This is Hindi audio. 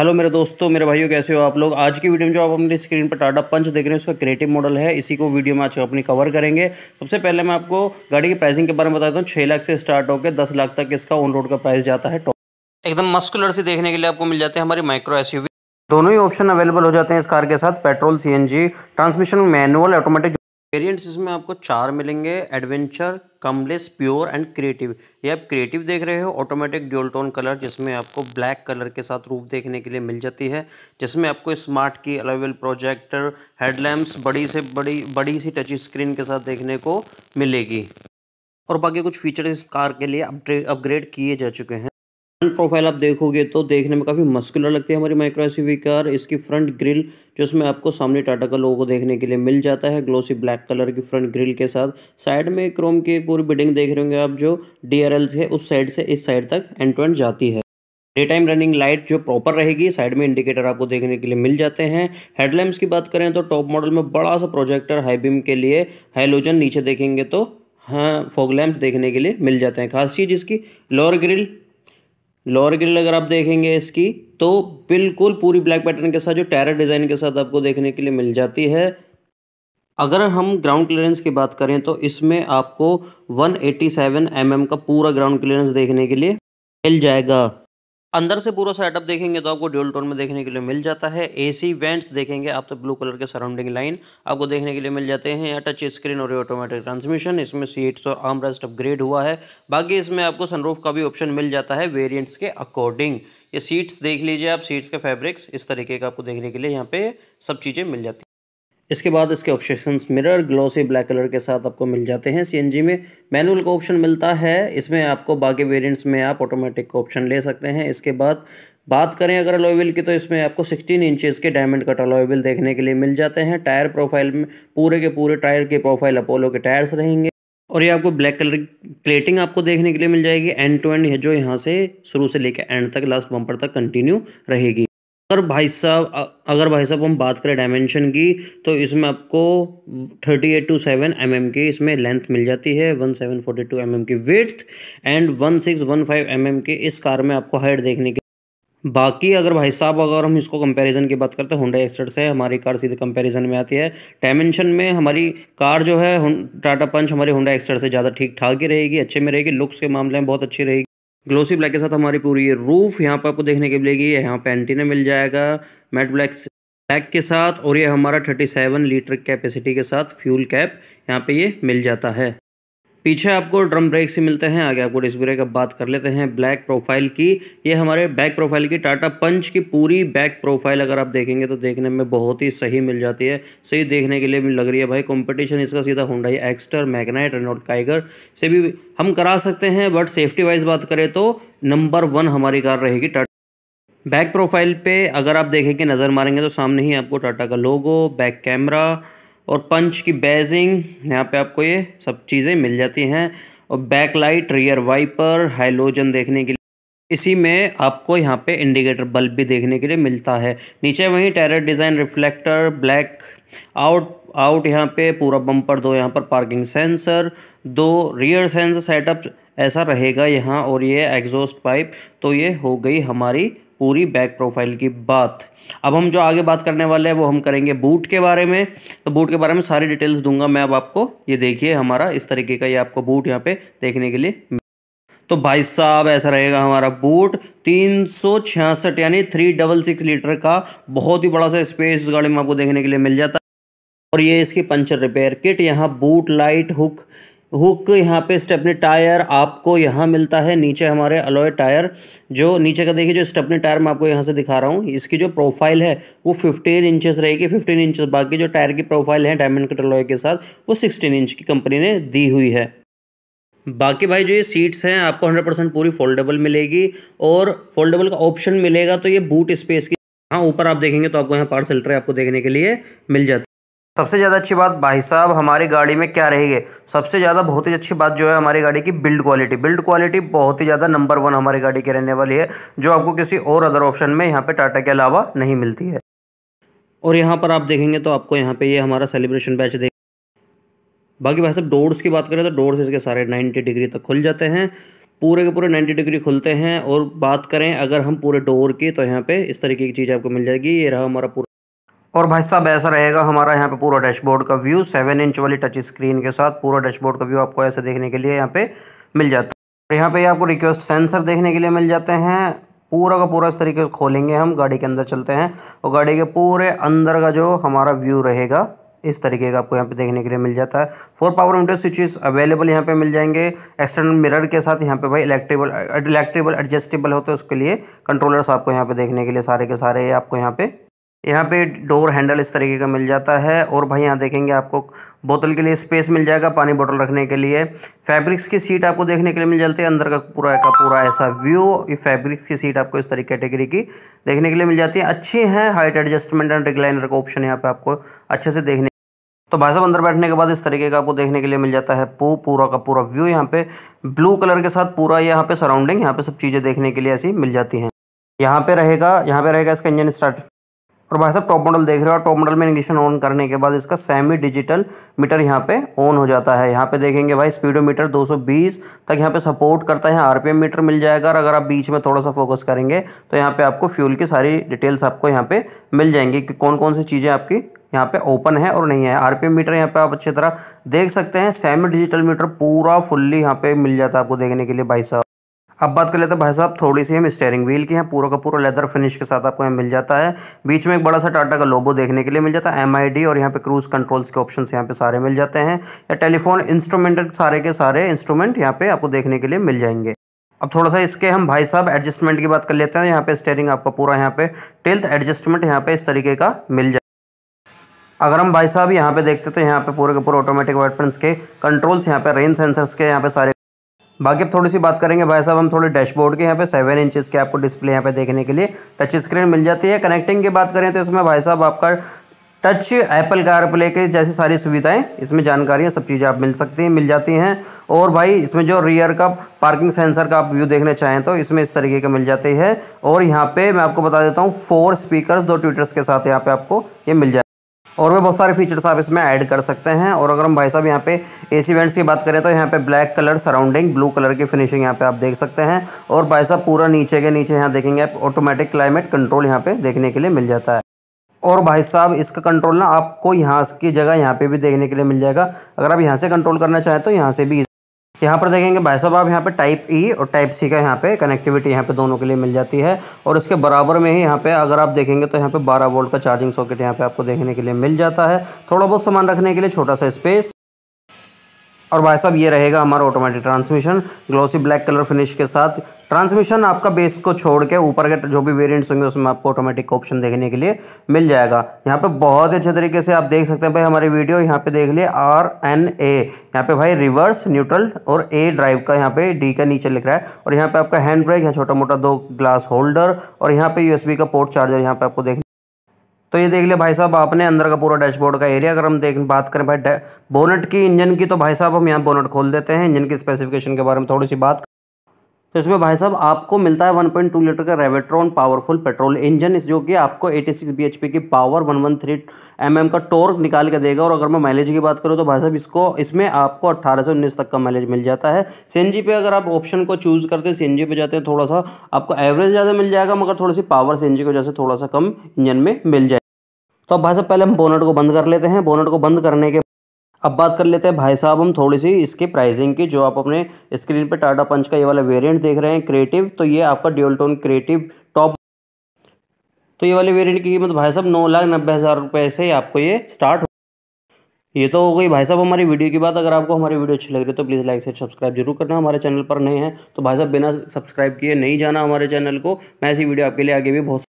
हेलो मेरे दोस्तों मेरे भाइयों कैसे हो आप लोग आज की वीडियो में जो आप अपनी स्क्रीन पर टाटा पंच देख रहे हैं उसका क्रिएटिव मॉडल है इसी को वीडियो में आज अपनी कवर करेंगे सबसे पहले मैं आपको गाड़ी की प्राइसिंग के बारे में बताता हूँ छः लाख से स्टार्ट होकर दस लाख तक इसका ऑन रोड का प्राइस जाता है एकदम मस्कुलर से देखने के लिए आपको मिल जाते हैं हमारी माइक्रो एस दोनों ही ऑप्शन अवेलेबल हो जाते हैं इस कार के साथ पेट्रोल सी ट्रांसमिशन मैनुअल ऑटोमेटिक वेरियंट्स इसमें आपको चार मिलेंगे एडवेंचर कमलेस प्योर एंड क्रिएटिव ये आप क्रिएटिव देख रहे हो ऑटोमेटिक ड्योल्टोन कलर जिसमें आपको ब्लैक कलर के साथ रूफ देखने के लिए मिल जाती है जिसमें आपको स्मार्ट की अलावेल प्रोजेक्टर हेडलैम्प्स बड़ी से बड़ी बड़ी सी टच स्क्रीन के साथ देखने को मिलेगी और बाकी कुछ फीचर इस कार के लिए अपग्रेड किए जा चुके हैं फ्रंट प्रोफाइल आप देखोगे तो देखने में काफ़ी मस्कुलर लगती है हमारी माइक्रो एसयूवी कार इसकी फ्रंट ग्रिल जो इसमें आपको सामने टाटा का को देखने के लिए मिल जाता है ग्लोसी ब्लैक कलर की फ्रंट ग्रिल के साथ साइड में क्रोम की पूरी बिल्डिंग देख रहे होंगे आप जो डी आर है उस साइड से इस साइड तक एंट्रेंट जाती है डे टाइम रनिंग लाइट जो प्रॉपर रहेगी साइड में इंडिकेटर आपको देखने के लिए मिल जाते हैं हेडलैम्प्स की बात करें तो टॉप मॉडल में बड़ा सा प्रोजेक्टर हाई बीम के लिए हाइलोजन नीचे देखेंगे तो हाँ फोगलैम्प देखने के लिए मिल जाते हैं खास चीज़ इसकी लोअर ग्रिल लोअर गिल अगर आप देखेंगे इसकी तो बिल्कुल पूरी ब्लैक पैटर्न के साथ जो टैरर डिज़ाइन के साथ आपको देखने के लिए मिल जाती है अगर हम ग्राउंड क्लियरेंस की बात करें तो इसमें आपको 187 एम mm का पूरा ग्राउंड क्लियरेंस देखने के लिए मिल जाएगा अंदर से पूरा सेटअप देखेंगे तो आपको ड्यूल टोन में देखने के लिए मिल जाता है एसी वेंट्स देखेंगे आप तो ब्लू कलर के सराउंडिंग लाइन आपको देखने के लिए मिल जाते हैं टच स्क्रीन और ऑटोमेटिक ट्रांसमिशन इसमें सीट्स और आर्म रेस्ट अपग्रेड हुआ है बाकी इसमें आपको सनरूफ का भी ऑप्शन मिल जाता है वेरियंट्स के अकॉर्डिंग ये सीट्स देख लीजिए आप सीट्स के फैब्रिक्स इस तरीके का आपको देखने के लिए यहाँ पे सब चीज़ें मिल जाती इसके बाद इसके option mirror glossy black colour के साथ आपको मिल जाते हैं सीएनजी में मैनुअल का ऑप्शन मिलता है इसमें आपको बाकी वेरिएंट्स में आप ऑटोमेटिक का ऑप्शन ले सकते हैं इसके बाद बात करें अगर अलॉय की तो इसमें आपको 16 इंचेस के डायमंड कट अलॉय देखने के लिए मिल जाते हैं टायर प्रोफाइल में पूरे के पूरे टायर के प्रोफाइल अपोलो के टायर्स रहेंगे और ये आपको ब्लैक कलर प्लेटिंग आपको देखने के लिए मिल जाएगी एंड टू एंड जो यहाँ से शुरू से लेकर एंड तक लास्ट बम्पर तक कंटिन्यू रहेगी अगर भाई साहब अगर भाई साहब हम बात करें डायमेंशन की तो इसमें आपको 38 टू 7 एम की इसमें लेंथ मिल जाती है 1742 एम mm की विथ एंड 1615 एम mm की इस कार में आपको हाइट देखने की बाकी अगर भाई साहब अगर हम इसको कंपैरिजन की बात करते हैं होंडा एक्सटर्ड से हमारी कार सीधे कंपैरिजन में आती है डायमेंशन में हमारी कार जो है टाटा पंच हमारे होंडा एक्सटर्ड से ज़्यादा ठीक ठाक ही रहेगी अच्छे में रहेगी लुक्स के मामले में बहुत अच्छी रहेगी ग्लोसी ब्लैक के साथ हमारी पूरी ये रूफ यहाँ पर आपको देखने के मिलेगी यहाँ पे एंटीना मिल जाएगा मेट ब्लैक ब्लैक के साथ और ये हमारा 37 लीटर कैपेसिटी के साथ फ्यूल कैप यहाँ पे ये मिल जाता है पीछे आपको ड्रम ब्रेक से मिलते हैं आगे आपको डिस्क ब्रेक अब बात कर लेते हैं ब्लैक प्रोफाइल की ये हमारे बैक प्रोफाइल की टाटा पंच की पूरी बैक प्रोफाइल अगर आप देखेंगे तो देखने में बहुत ही सही मिल जाती है सही देखने के लिए लग रही है भाई कंपटीशन इसका सीधा Hyundai Exter Magnite Renault Tiger से भी हम करा सकते हैं बट सेफ्टी वाइज बात करें तो नंबर वन हमारी कार रहेगी टाटा बैक प्रोफाइल पे अगर आप देखेंगे नज़र मारेंगे तो सामने ही आपको टाटा का लोगो बैक कैमरा और पंच की बेजिंग यहाँ पे आपको ये सब चीज़ें मिल जाती हैं और back light rear wiper halogen देखने के लिए इसी में आपको यहाँ पे इंडिकेटर बल्ब भी देखने के लिए मिलता है नीचे वहीं टेरर design reflector black out out यहाँ पे पूरा बम्पर दो यहाँ पर पार्किंग सेंसर दो रियर सेंसर सेटअप ऐसा रहेगा यहाँ और ये एग्जॉस्ट पाइप तो ये हो गई हमारी पूरी बैक प्रोफाइल की बात अब हम जो आगे बात करने वाले हैं वो हम करेंगे बूट के बारे में तो बूट के बारे में सारी डिटेल्स दूंगा मैं अब आपको ये देखिए हमारा इस तरीके का ये आपको बूट यहाँ पे देखने के लिए तो भाई साहब ऐसा रहेगा हमारा बूट तीन सौ छियासठ यानी थ्री डबल सिक्स लीटर का बहुत ही बड़ा सा स्पेस इस गाड़ी में आपको देखने के लिए मिल जाता है और ये इसकी पंचर रिपेयर किट यहाँ बूट लाइट हुक हुक यहाँ पे स्टेपनी टायर आपको यहाँ मिलता है नीचे हमारे अलॉय टायर जो नीचे का देखिए जो स्टेपनी टायर मैं आपको यहाँ से दिखा रहा हूँ इसकी जो प्रोफाइल है वो 15 इंचेस रहेगी 15 इंचेस बाकी जो टायर की प्रोफाइल है डायमंड कट अलॉय के साथ वो 16 इंच की कंपनी ने दी हुई है बाकी भाई जो ये सीट्स हैं आपको हंड्रेड परसेंट पूरी फोल्डेबल मिलेगी और फोल्डेबल का ऑप्शन मिलेगा तो ये बूट स्पेस की हाँ ऊपर आप देखेंगे तो आपको यहाँ पार्सल ट्रे आपको देखने के लिए मिल जाता सबसे ज़्यादा अच्छी बात भाई साहब हमारी गाड़ी में क्या रहेगी सबसे ज़्यादा बहुत ही अच्छी बात जो है हमारी गाड़ी की बिल्ड क्वालिटी बिल्ड क्वालिटी बहुत ही ज़्यादा नंबर वन हमारी गाड़ी की रहने वाली है जो आपको किसी और अदर ऑप्शन में यहाँ पर टाटा के अलावा नहीं मिलती है और यहाँ पर आप देखेंगे तो आपको यहाँ पे ये हमारा सेलिब्रेशन बैच देख बाकी भाई साहब डोर्स की बात करें तो डोर्स इसके सारे नाइन्टी डिग्री तक खुल जाते हैं पूरे के पूरे 90 डिग्री खुलते हैं और बात करें अगर हम पूरे डोर की तो यहाँ पे इस तरीके की चीज़ आपको मिल जाएगी ये रहा हमारा पूरा और भाई साहब ऐसा रहेगा हमारा यहाँ पे पूरा डैशबोर्ड का व्यू सेवन इंच वाली टच स्क्रीन के साथ पूरा डैशबोर्ड का व्यू आपको ऐसे देखने के लिए यहाँ पे मिल जाता है यहाँ पे आपको रिक्वेस्ट सेंसर देखने के लिए मिल जाते हैं पूरा का पूरा इस तरीके से खोलेंगे हम गाड़ी के अंदर चलते हैं और गाड़ी के पूरे अंदर का जो हमारा व्यू रहेगा इस तरीके का आपको यहाँ पे देखने के लिए मिल जाता है four power window switches available यहाँ पे मिल जाएंगे एक्सटर्नल मिरर के साथ यहाँ पे भाई इलेक्ट्रेबल इलेक्ट्रेबल एडजस्टेबल होते हैं उसके लिए कंट्रोलर्स आपको यहाँ पे देखने के लिए सारे के सारे आपको यहाँ पे यहाँ पे डोर हैंडल इस तरीके का मिल जाता है और भाई यहाँ देखेंगे आपको बोतल के लिए स्पेस मिल जाएगा पानी बोतल रखने के लिए फैब्रिक्स की सीट आपको देखने के लिए मिल जाती है अंदर का पूरा का पूरा ऐसा व्यू ये फैब्रिक्स की सीट आपको इस तरीके कैटेगरी की देखने के लिए मिल जाती है अच्छी है हाइट एडजस्टमेंट एंड रिग्लाइनर का ऑप्शन यहाँ पे आपको अच्छे से देखने तो भाई साहब अंदर बैठने के बाद इस तरीके का आपको देखने के लिए मिल जाता है पू पूरा का पूरा व्यू यहाँ पे ब्लू कलर के साथ पूरा यहाँ पे सराउंडिंग यहाँ पे सब चीज़ें देखने के लिए ऐसी मिल जाती हैं यहाँ पे रहेगा यहाँ पे रहेगा इसका इंजन स्टार्ट और भाई साहब टॉप मॉडल देख रहे हो टॉप मॉडल में इग्निशन ऑन करने के बाद इसका सेमी डिजिटल मीटर यहाँ पे ऑन हो जाता है यहाँ पे देखेंगे भाई स्पीडोमीटर 220 तक यहाँ पे सपोर्ट करता है आरपीएम मीटर मिल जाएगा और अगर आप बीच में थोड़ा सा फोकस करेंगे तो यहाँ पे आपको फ्यूल की सारी डिटेल्स आपको यहाँ पे मिल जाएंगी कि कौन कौन सी चीज़ें आपकी यहाँ पे ओपन है और नहीं है आरपीएम मीटर यहाँ पे आप अच्छी तरह देख सकते हैं सेमी डिजिटल मीटर पूरा फुल्ली यहाँ पे मिल जाता है आपको देखने के लिए भाई साहब अब बात कर लेते हैं भाई साहब थोड़ी सी हम स्टेयरिंग व्हील की हैं पूरा का पूरा लेदर फिनिश के साथ आपको यहाँ मिल जाता है बीच में एक बड़ा सा टाटा का लोबो देखने के लिए मिल जाता है एम और यहाँ पे क्रूज कंट्रोल्स के ऑप्शन यहाँ पे सारे मिल जाते हैं या टेलीफोन इंस्ट्रूमेंट सारे के सारे इंस्ट्रूमेंट यहाँ पे आपको देखने के लिए मिल जाएंगे अब थोड़ा सा इसके हम भाई साहब एडजस्टमेंट की बात कर लेते हैं यहाँ पे स्टेयरिंग आपका पूरा यहाँ पे टेल्थ एडजस्टमेंट यहाँ पे इस तरीके का मिल जाए अगर हम भाई साहब यहाँ पे देखते तो यहाँ पे पूरे के पूरे ऑटोमेटिक वेपन्स के कंट्रोल्स यहाँ पे रेन सेंसर्स के यहाँ पे सारे बाकी अब थोड़ी सी बात करेंगे भाई साहब हम थोड़े डैशबोर्ड के यहाँ पे सेवन इंचेस के आपको डिस्प्ले यहाँ पे देखने के लिए टच स्क्रीन मिल जाती है कनेक्टिंग की बात करें तो इसमें भाई साहब आपका टच एप्पल कार प्ले के जैसी सारी सुविधाएं इसमें जानकारियाँ सब चीज़ें आप मिल सकती हैं मिल जाती हैं और भाई इसमें जो रियर का पार्किंग सेंसर का आप व्यू देखना चाहें तो इसमें इस तरीके का मिल जाती है और यहाँ पे मैं आपको बता देता हूँ फोर स्पीकर दो ट्विटर्स के साथ यहाँ पे आपको ये मिल जाए और भी बहुत सारे फीचर्स आप इसमें ऐड कर सकते हैं और अगर हम भाई साहब यहाँ पे एसी वेंट्स की बात करें तो यहाँ पे black colour surrounding blue colour की फिनिशिंग यहाँ पे आप देख सकते हैं और भाई साहब पूरा नीचे के नीचे यहाँ देखेंगे आप ऑटोमेटिक क्लाइमेट कंट्रोल यहाँ पे देखने के लिए मिल जाता है और भाई साहब इसका कंट्रोल ना आपको यहाँ की जगह यहाँ पे भी देखने के लिए मिल जाएगा अगर आप यहाँ से कंट्रोल करना चाहें तो यहाँ से भी यहाँ पर देखेंगे भाई साहब आप यहाँ पे टाइप ई e और टाइप सी का यहाँ पे कनेक्टिविटी यहाँ पे दोनों के लिए मिल जाती है और इसके बराबर में ही यहाँ पे अगर आप देखेंगे तो यहाँ पे 12 वोल्ट का चार्जिंग सॉकेट यहाँ पे आपको देखने के लिए मिल जाता है थोड़ा बहुत सामान रखने के लिए छोटा सा स्पेस और भाई साहब ये रहेगा हमारा automatic transmission glossy black colour finish के साथ ट्रांसमिशन आपका बेस को छोड़ के ऊपर के जो भी वेरिएंट्स होंगे उसमें आपको ऑटोमेटिक ऑप्शन देखने के लिए मिल जाएगा यहाँ पे बहुत अच्छे तरीके से आप देख सकते हैं भाई हमारी वीडियो यहाँ पे देख लिए आर एन ए यहाँ पे भाई रिवर्स न्यूट्रल और ए ड्राइव का यहाँ पे डी का नीचे लिख रहा है और यहाँ पे आपका हैंड ब्रेक यहाँ छोटा मोटा दो ग्लास होल्डर और यहाँ पे यूएसबी का पोर्ट चार्जर यहाँ पे आपको देखने तो ये देख लिया भाई साहब आपने अंदर का पूरा डैशबोर्ड का एरिया अगर हम देख बात करें भाई बोनट की इंजन की तो भाई साहब हम यहाँ बोनट खोल देते हैं इंजन की स्पेसिफिकेशन के बारे में थोड़ी सी बात तो इसमें भाई साहब आपको मिलता है 1.2 लीटर का रेवेट्रॉन पावरफुल पेट्रोल इंजन इस जो कि आपको 86 bhp की पावर 113 mm का टॉर्क निकाल के देगा और अगर मैं माइलेज की बात करूँ तो भाई साहब इसको इसमें आपको 18 से 19 तक का माइलेज मिल जाता है सी पे अगर आप ऑप्शन को चूज़ करते हैं सी पे जाते हैं थोड़ा सा आपको एवरेज ज़्यादा मिल जाएगा मगर थोड़ी सी पावर सी की वजह से थोड़ा सा कम इंजन में मिल जाएगा तो अब भाई साहब पहले हम बोनट को बंद कर लेते हैं बोनट को बंद करने के अब बात कर लेते हैं भाई साहब हम थोड़ी सी इसके प्राइसिंग की जो आप अपने स्क्रीन पे टाटा पंच का ये वाला वेरिएंट देख रहे हैं क्रिएटिव तो ये आपका ड्यूल टोन क्रिएटिव टॉप तो ये वाले वेरिएंट की कीमत भाई साहब नौ लाख नब्बे हज़ार रुपये से आपको ये स्टार्ट ये तो हो गई भाई साहब हमारी वीडियो की बात अगर आपको हमारी वीडियो अच्छी लग रही है तो प्लीज़ लाइक से सब्सक्राइब जरूर करना हमारे चैनल पर नहीं है तो भाई साहब बिना सब्सक्राइब किए नहीं जाना हमारे चैनल को मैं ऐसी वीडियो आपके लिए आगे भी बहुत